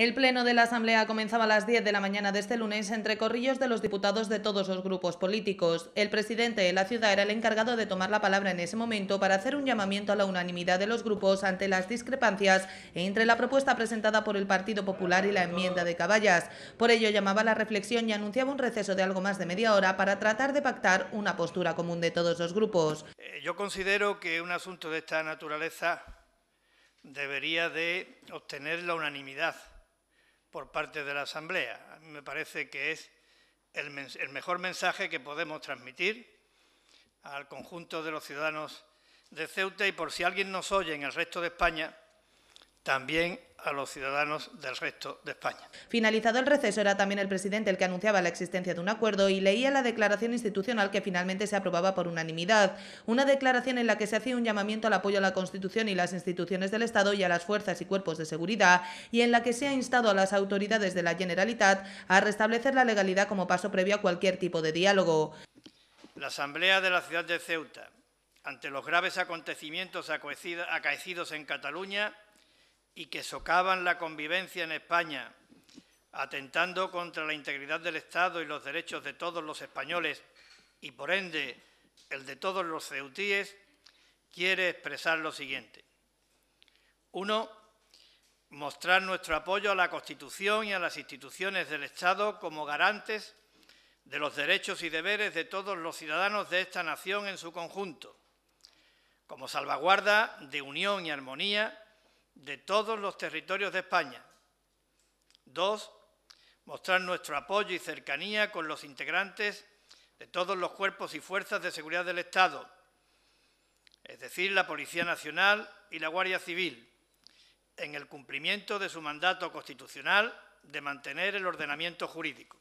El pleno de la Asamblea comenzaba a las 10 de la mañana de este lunes entre corrillos de los diputados de todos los grupos políticos. El presidente de la ciudad era el encargado de tomar la palabra en ese momento para hacer un llamamiento a la unanimidad de los grupos ante las discrepancias entre la propuesta presentada por el Partido Popular y la enmienda de Caballas. Por ello llamaba a la reflexión y anunciaba un receso de algo más de media hora para tratar de pactar una postura común de todos los grupos. Eh, yo considero que un asunto de esta naturaleza debería de obtener la unanimidad por parte de la Asamblea. A mí me parece que es el, el mejor mensaje que podemos transmitir al conjunto de los ciudadanos de Ceuta y por si alguien nos oye en el resto de España, también a los ciudadanos del resto de España. Finalizado el receso, era también el presidente el que anunciaba la existencia de un acuerdo y leía la declaración institucional que finalmente se aprobaba por unanimidad. Una declaración en la que se hacía un llamamiento al apoyo a la Constitución y las instituciones del Estado y a las fuerzas y cuerpos de seguridad y en la que se ha instado a las autoridades de la Generalitat a restablecer la legalidad como paso previo a cualquier tipo de diálogo. La Asamblea de la ciudad de Ceuta, ante los graves acontecimientos acaecidos en Cataluña, y que socavan la convivencia en España, atentando contra la integridad del Estado y los derechos de todos los españoles y, por ende, el de todos los ceutíes, quiere expresar lo siguiente. Uno, mostrar nuestro apoyo a la Constitución y a las instituciones del Estado como garantes de los derechos y deberes de todos los ciudadanos de esta nación en su conjunto, como salvaguarda de unión y armonía de todos los territorios de España. Dos, mostrar nuestro apoyo y cercanía con los integrantes de todos los cuerpos y fuerzas de seguridad del Estado, es decir, la Policía Nacional y la Guardia Civil, en el cumplimiento de su mandato constitucional de mantener el ordenamiento jurídico.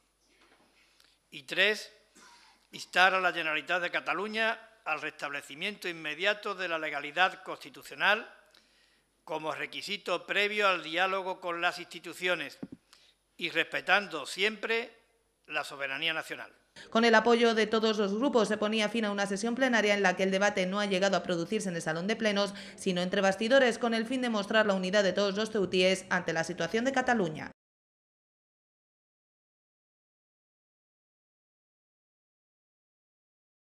Y tres, instar a la Generalitat de Cataluña al restablecimiento inmediato de la legalidad constitucional como requisito previo al diálogo con las instituciones y respetando siempre la soberanía nacional. Con el apoyo de todos los grupos se ponía fin a una sesión plenaria en la que el debate no ha llegado a producirse en el salón de plenos, sino entre bastidores con el fin de mostrar la unidad de todos los teutíes ante la situación de Cataluña.